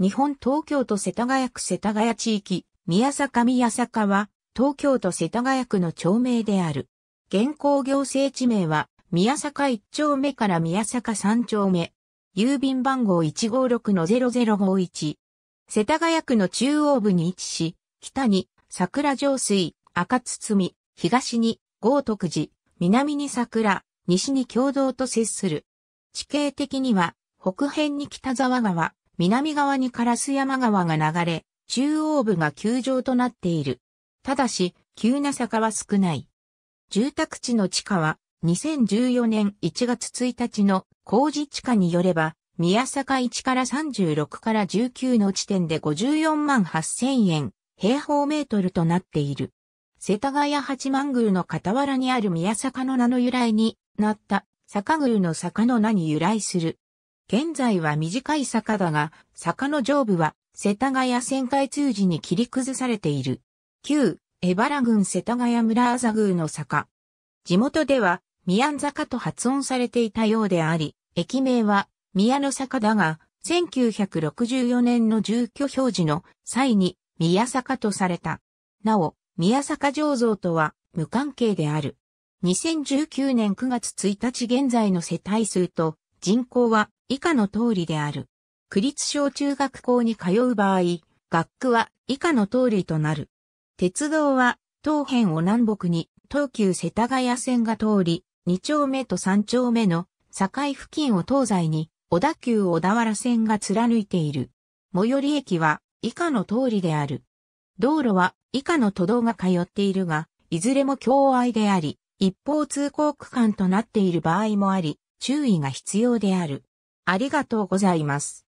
日本東京都世田谷区世田谷地域、宮坂宮坂は、東京都世田谷区の町名である。現行行政地名は、宮坂1丁目から宮坂3丁目。郵便番号156-0051。世田谷区の中央部に位置し、北に桜上水、赤堤、東に豪徳寺、南に桜、西に共同と接する。地形的には、北辺に北沢川、南側に烏山川が流れ、中央部が球場となっている。ただし、急な坂は少ない。住宅地の地下は、2014年1月1日の工事地下によれば、宮坂1から36から19の地点で54万8000円、平方メートルとなっている。世田谷八幡宮の傍らにある宮坂の名の由来になった坂宮の坂の名に由来する現在は短い坂だが、坂の上部は世田谷旋回通時に切り崩されている。旧、江原郡世田谷村麻宮の坂。地元では、宮坂と発音されていたようであり、駅名は宮の坂だが、1964年の住居表示の際に宮坂とされた。なお、宮坂醸造とは無関係である。2019年9月1日現在の世帯数と人口は以下の通りである。区立小中学校に通う場合、学区は以下の通りとなる。鉄道は、東辺を南北に、東急世田谷線が通り、2丁目と3丁目の境付近を東西に、小田急小田原線が貫いている。最寄り駅は以下の通りである。道路は以下の都道が通っているが、いずれも共愛であり、一方通行区間となっている場合もあり、注意が必要である。ありがとうございます。